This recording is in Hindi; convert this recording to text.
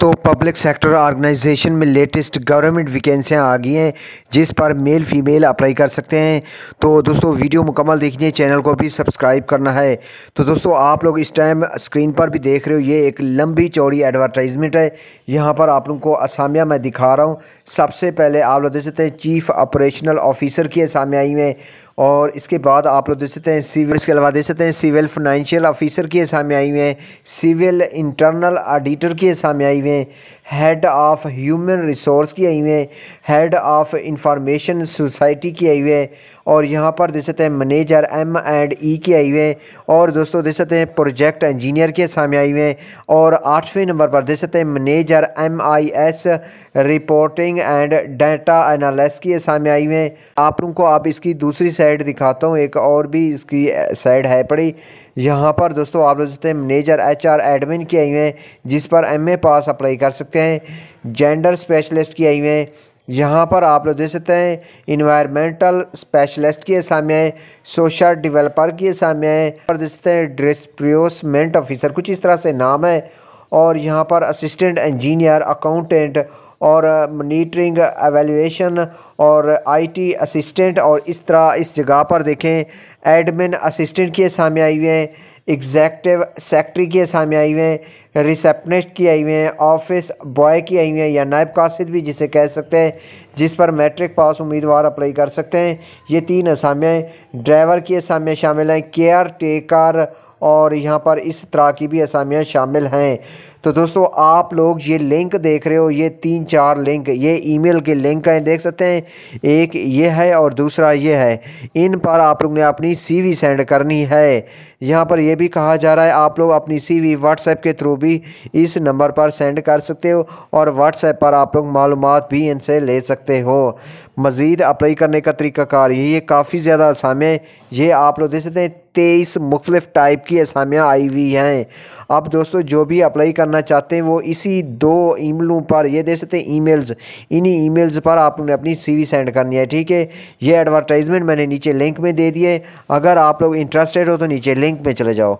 दोस्तों पब्लिक सेक्टर ऑर्गेनाइजेशन में लेटेस्ट गवर्नमेंट वैकेंसियाँ आ गई हैं जिस पर मेल फीमेल अप्लाई कर सकते हैं तो दोस्तों वीडियो मुकम्मल देखनी है चैनल को भी सब्सक्राइब करना है तो दोस्तों आप लोग इस टाइम स्क्रीन पर भी देख रहे हो ये एक लंबी चौड़ी एडवर्टाइजमेंट है यहाँ पर आप लोग को असामिया मैं दिखा रहा हूँ सबसे पहले आप लोग देख सकते हैं चीफ़ ऑपरेशनल ऑफिसर की असामियाई में और इसके बाद आप लोग देख सकते हैं सिविल इसके अलावा देख सकते हैं सिविल फाइनेंशियल ऑफिसर की सामने आई हुए हैं सिविल इंटरनल ऑडिटर की सामने आई हुए हैं हेड ऑफ ह्यूमन रिसोर्स की आई हुई है हेड ऑफ इंफॉर्मेशन सोसाइटी की आई हुई है और यहाँ पर देख सकते हैं मैनेजर एम एंड ई की आई हुई है और दोस्तों देख सकते हैं प्रोजेक्ट इंजीनियर के सामने आई हुए हैं और आठवें नंबर पर देख सकते हैं manager M I S reporting and data analyst की सामने आई हुई हैं आप लोगों को आप इसकी दूसरी साइड दिखाता हूँ एक और भी इसकी साइड है पड़ी यहाँ पर दोस्तों आप देख सकते हैं मैनेजर एच आर एडमिन की आई हुई हैं जिस पर एम ए पास अप्लाई कर सकते हैं सकते हैं जेंडर स्पेशलिस्ट की आई हुई हैं यहाँ पर आप लोग देख सकते हैं इन्वायरमेंटल स्पेशलिस्ट की असामियाँ सोशल डेवलपर की असामियाँ और देख सकते हैं डिस्प्रियोसमेंट ऑफिसर कुछ इस तरह से नाम है और यहाँ पर असिस्टेंट इंजीनियर अकाउंटेंट और मनीटरिंग एवेल्यूशन और आईटी असिस्टेंट और इस तरह इस जगह पर देखें एडमिन असिस्टेंट की असामियाँ आई हुई हैं एग्जैक्टिव सेक्रेटरी की असामियाँ आई हुई हैं रिसेप्शनिस्ट की आई हुई हैं ऑफिस बॉय की आई हुई हैं या नायब कासिद भी जिसे कह सकते हैं जिस पर मैट्रिक पास उम्मीदवार अप्लाई कर सकते हैं ये तीन असामियाँ ड्राइवर की असामियाँ शामिल हैं केयर टेकर और यहाँ पर इस तरह की भी असामियाँ शामिल हैं तो दोस्तों आप लोग ये लिंक देख रहे हो ये तीन चार लिंक ये ईमेल के लिंक हैं देख सकते हैं एक ये है और दूसरा ये है इन पर आप लोग ने अपनी सीवी सेंड करनी है यहाँ पर यह भी कहा जा रहा है आप लोग अपनी सीवी व्हाट्सएप के थ्रू भी भी इस नंबर पर सेंड कर सकते हो और व्हाट्सएप पर आप लोग मालूम भी इनसे ले सकते हो मज़ीद अप्लाई करने का तरीक़ाकार ये काफ़ी ज़्यादा है ये आप लोग देख सकते हैं तेईस मुख्तफ टाइप की असामियाँ आई हुई हैं अब दोस्तों जो भी अप्लाई करना चाहते हैं वो इसी दो ईमेलों पर ये दे सकते हैं ईमेल्स इन्हीं ईमेल्स पर आपने अपनी सीवी सेंड करनी है ठीक है ये एडवर्टाइजमेंट मैंने नीचे लिंक में दे दिए अगर आप लोग इंटरेस्टेड हो तो नीचे लिंक में चले जाओ